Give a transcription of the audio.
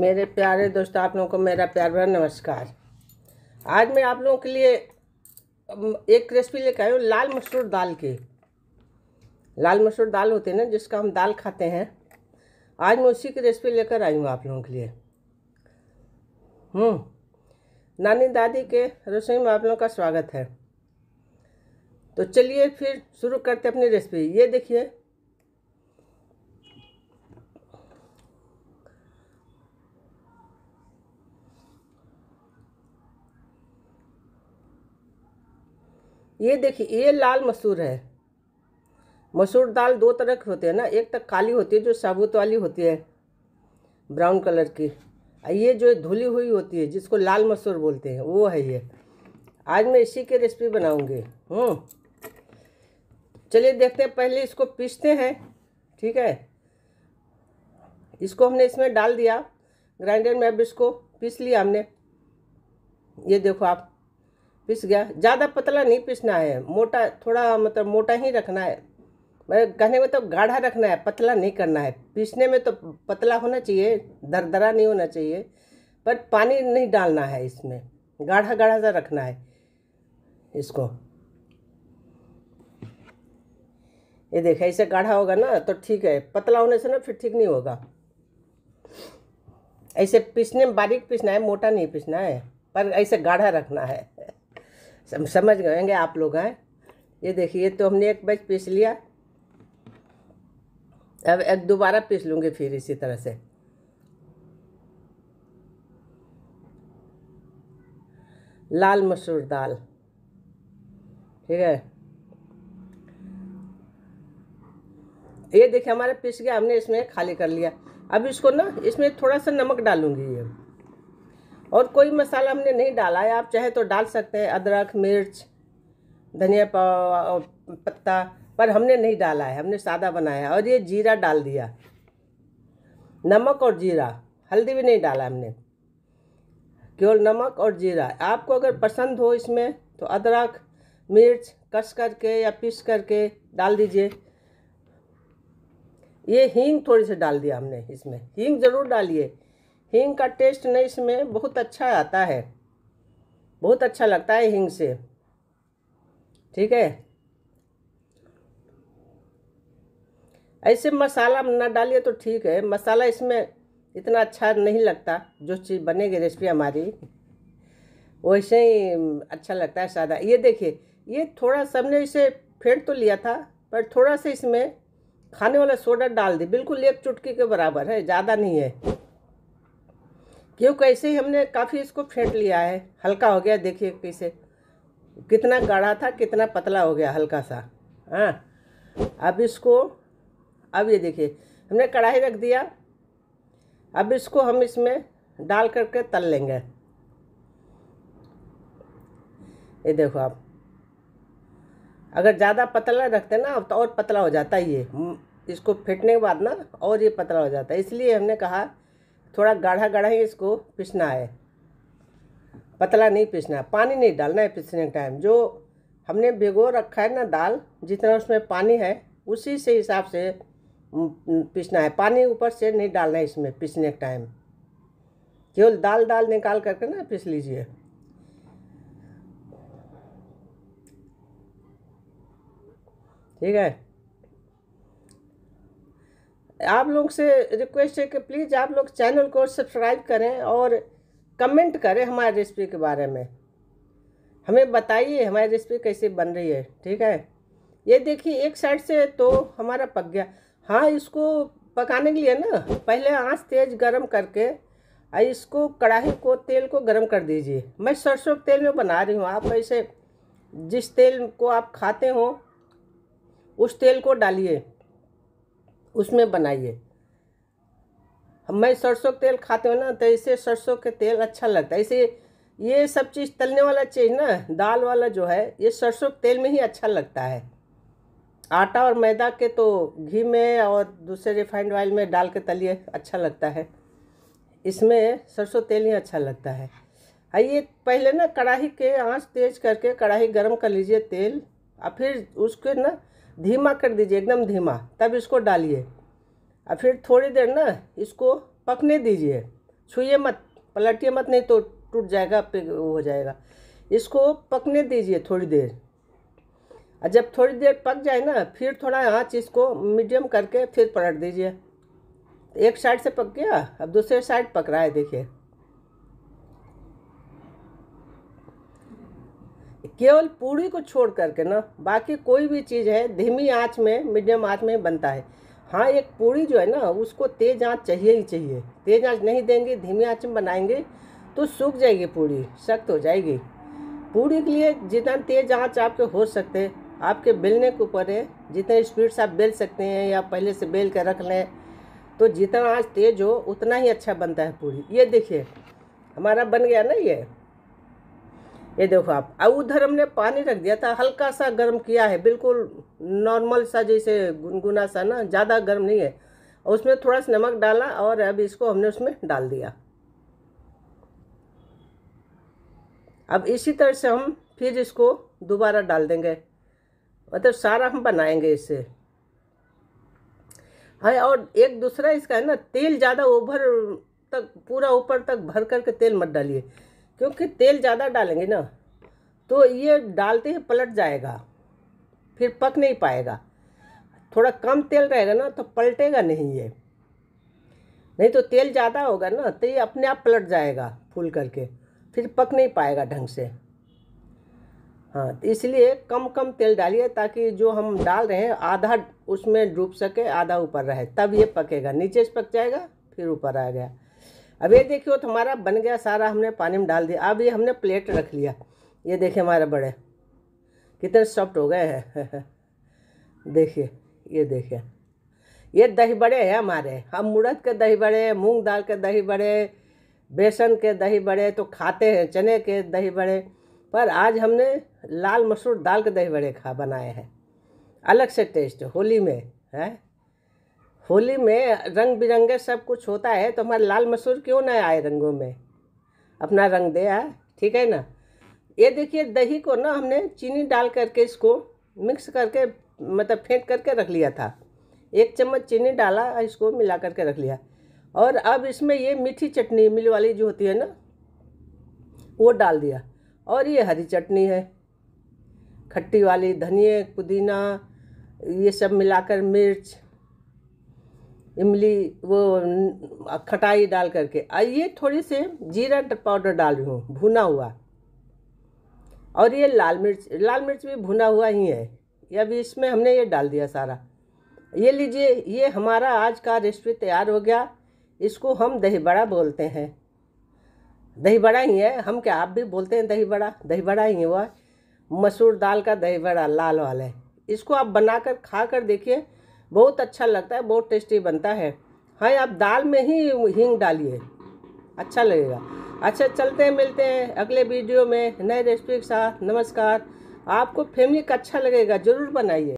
मेरे प्यारे दोस्त आप लोगों को मेरा प्यार भरा नमस्कार आज मैं आप लोगों के लिए एक रेसिपी लेकर आई हूँ लाल मसूर दाल की लाल मसूर दाल होती है ना जिसका हम दाल खाते हैं आज मैं उसी की रेसिपी लेकर आई हूँ आप लोगों के लिए हम्म, नानी दादी के रसोई में आप लोगों का स्वागत है तो चलिए फिर शुरू करते अपनी रेसिपी ये देखिए ये देखिए ये लाल मसूर है मसूर दाल दो तरह के होते हैं ना एक तक तो काली होती है जो साबुत वाली होती है ब्राउन कलर की ये जो धुली हुई होती है जिसको लाल मसूर बोलते हैं वो है ये आज मैं इसी की रेसिपी बनाऊँगी हूँ हम्म। चलिए देखते हैं पहले इसको पीसते हैं ठीक है इसको हमने इसमें डाल दिया ग्राइंडर में अब इसको पीस लिया हमने ये देखो आप पिस गया ज़्यादा पतला नहीं पिसना है मोटा थोड़ा मतलब मोटा ही रखना है मैं कहने में तो गाढ़ा रखना है पतला नहीं करना है पीसने में तो पतला होना चाहिए दरदरा नहीं होना चाहिए पर पानी नहीं डालना है इसमें गाढ़ा गाढ़ा सा रखना है इसको ये देखे ऐसे गाढ़ा होगा ना तो ठीक है पतला होने से ना फिर ठीक नहीं होगा ऐसे पीसने में बारीक पीसना है मोटा नहीं पीसना है पर ऐसे गाढ़ा रखना है सम, समझ गएंगे आप लोग हैं ये देखिए तो हमने एक बैच पीस लिया अब एक दोबारा पीस लूँगी फिर इसी तरह से लाल मसूर दाल ठीक है ये देखिए हमारा पीस गया हमने इसमें खाली कर लिया अब इसको ना इसमें थोड़ा सा नमक डालूंगी ये और कोई मसाला हमने नहीं डाला है आप चाहे तो डाल सकते हैं अदरक मिर्च धनिया पत्ता पर हमने नहीं डाला है हमने सादा बनाया और ये जीरा डाल दिया नमक और जीरा हल्दी भी नहीं डाला हमने केवल नमक और जीरा आपको अगर पसंद हो इसमें तो अदरक मिर्च कस करके या पीस करके डाल दीजिए ये हींग थोड़ी से डाल दिया हमने इसमें हींग ज़रूर डालिए हींग का टेस्ट ना इसमें बहुत अच्छा आता है बहुत अच्छा लगता है हींग से ठीक है ऐसे मसाला ना डालिए तो ठीक है मसाला इसमें इतना अच्छा नहीं लगता जो चीज़ बनेगी रेसिपी हमारी वैसे ही अच्छा लगता है सादा ये देखिए ये थोड़ा सबने इसे फेंट तो लिया था पर थोड़ा सा इसमें खाने वाला सोडा डाल दी बिल्कुल एक चुटकी के बराबर है ज़्यादा नहीं है क्यों कैसे ही हमने काफ़ी इसको फेंट लिया है हल्का हो गया देखिए कैसे कितना गाढ़ा था कितना पतला हो गया हल्का सा हाँ अब इसको अब ये देखिए हमने कढ़ाई रख दिया अब इसको हम इसमें डाल करके तल लेंगे ये देखो आप अगर ज़्यादा पतला रखते ना तो और पतला हो जाता है ये इसको फेंटने के बाद ना और ये पतला हो जाता है इसलिए हमने कहा थोड़ा गाढ़ा गाढ़ा ही इसको पिसना है पतला नहीं पिसना पानी नहीं डालना है पिसने टाइम जो हमने भिगो रखा है ना दाल जितना उसमें पानी है उसी से हिसाब से पिसना है पानी ऊपर से नहीं डालना है इसमें पिसने के टाइम केवल दाल दाल निकाल करके ना पिस लीजिए ठीक है आप लोग से रिक्वेस्ट है कि प्लीज़ आप लोग चैनल को सब्सक्राइब करें और कमेंट करें हमारी रेसिपी के बारे में हमें बताइए हमारी रेसिपी कैसे बन रही है ठीक है ये देखिए एक साइड से तो हमारा पक गया हाँ इसको पकाने के लिए ना पहले आंच तेज़ गरम करके इसको कढ़ाई को तेल को गरम कर दीजिए मैं सरसों के तेल में बना रही हूँ आप ऐसे जिस तेल को आप खाते हो उस तेल को डालिए उसमें बनाइए मैं सरसों का तेल खाते हो ना तो इसे सरसों के तेल अच्छा लगता है इसे ये सब चीज़ तलने वाला चीज़ ना दाल वाला जो है ये सरसों के तेल में ही अच्छा लगता है आटा और मैदा के तो घी में और दूसरे रिफाइंड ऑयल में डाल के तलिए अच्छा लगता है इसमें सरसों तेल ही अच्छा लगता है आइए पहले ना कढ़ाई के आंच तेज़ करके कढ़ाई गर्म कर लीजिए तेल और फिर उसके ना धीमा कर दीजिए एकदम धीमा तब इसको डालिए और फिर थोड़ी देर ना इसको पकने दीजिए छुइए मत पलटिए मत नहीं तो टूट जाएगा हो जाएगा इसको पकने दीजिए थोड़ी देर और जब थोड़ी देर पक जाए ना फिर थोड़ा आँच इसको मीडियम करके फिर पलट दीजिए एक साइड से पक गया अब दूसरे साइड पक रहा है देखिए केवल पूड़ी को छोड़ करके ना बाकी कोई भी चीज़ है धीमी आँच में मीडियम आँच में बनता है हाँ एक पूड़ी जो है ना उसको तेज आँच चाहिए ही चाहिए तेज आँच नहीं देंगे धीमी आँच में बनाएंगे तो सूख जाएगी पूड़ी सख्त हो जाएगी पूड़ी के लिए जितना तेज आँच आपके हो सकते आपके बेलने के ऊपर है जितने स्पीड से आप बेल सकते हैं या पहले से बेल कर रख लें तो जितना आँच तेज हो उतना ही अच्छा बनता है पूरी ये देखिए हमारा बन गया ना ये ये देखो आप अब उधर हमने पानी रख दिया था हल्का सा गर्म किया है बिल्कुल नॉर्मल सा जैसे गुनगुना सा ना ज़्यादा गर्म नहीं है उसमें थोड़ा सा नमक डाला और अब इसको हमने उसमें डाल दिया अब इसी तरह से हम फिर इसको दोबारा डाल देंगे मतलब सारा हम बनाएंगे इसे हाँ और एक दूसरा इसका है ना तेल ज़्यादा ऊपर तक पूरा ऊपर तक भर करके तेल मत डालिए क्योंकि तेल ज़्यादा डालेंगे ना तो ये डालते ही पलट जाएगा फिर पक नहीं पाएगा थोड़ा कम तेल रहेगा ना तो पलटेगा नहीं ये नहीं तो तेल ज़्यादा होगा ना तो ये अपने आप पलट जाएगा फूल करके फिर पक नहीं पाएगा ढंग से हाँ तो इसलिए कम कम तेल डालिए ताकि जो हम डाल रहे हैं आधा उसमें डूब सके आधा ऊपर रहे तब ये पकेगा नीचे से पक जाएगा फिर ऊपर आ गया अब ये देखिए तो हमारा बन गया सारा हमने पानी में डाल दिया अब ये हमने प्लेट रख लिया ये देखिए हमारे बड़े कितने सॉफ्ट हो गए हैं देखिए ये देखिए ये दही बड़े हैं हमारे हम मुड़द के दही बड़े मूंग दाल के दही बड़े बेसन के दही बड़े तो खाते हैं चने के दही बड़े पर आज हमने लाल मसूर दाल के दही बड़े खा बनाए हैं अलग से टेस्ट होली में है होली में रंग बिरंगे सब कुछ होता है तो हमारा लाल मसूर क्यों ना आए रंगों में अपना रंग दे आए हाँ, ठीक है ना ये देखिए दही को ना हमने चीनी डाल करके इसको मिक्स करके मतलब फेंट करके रख लिया था एक चम्मच चीनी डाला इसको मिला करके रख लिया और अब इसमें ये मीठी चटनी मिल वाली जो होती है ना वो डाल दिया और ये हरी चटनी है खट्टी वाली धनिए पुदीना ये सब मिलाकर मिर्च इमली वो खटाई डाल करके और ये थोड़ी से जीरा पाउडर डाल रही हूँ भुना हुआ और ये लाल मिर्च लाल मिर्च भी भुना हुआ ही है ये इसमें हमने ये डाल दिया सारा ये लीजिए ये हमारा आज का रेसिपी तैयार हो गया इसको हम दही बड़ा बोलते हैं दही बड़ा ही है हम क्या आप भी बोलते हैं दही बड़ा दही बड़ा ही हुआ मसूर दाल का दही बड़ा लाल वाला है इसको आप बनाकर खा कर देखिए बहुत अच्छा लगता है बहुत टेस्टी बनता है हाँ आप दाल में ही हींग डालिए अच्छा लगेगा अच्छा चलते हैं मिलते हैं अगले वीडियो में नए रेसिपी के साथ नमस्कार आपको फैमिली का अच्छा लगेगा ज़रूर बनाइए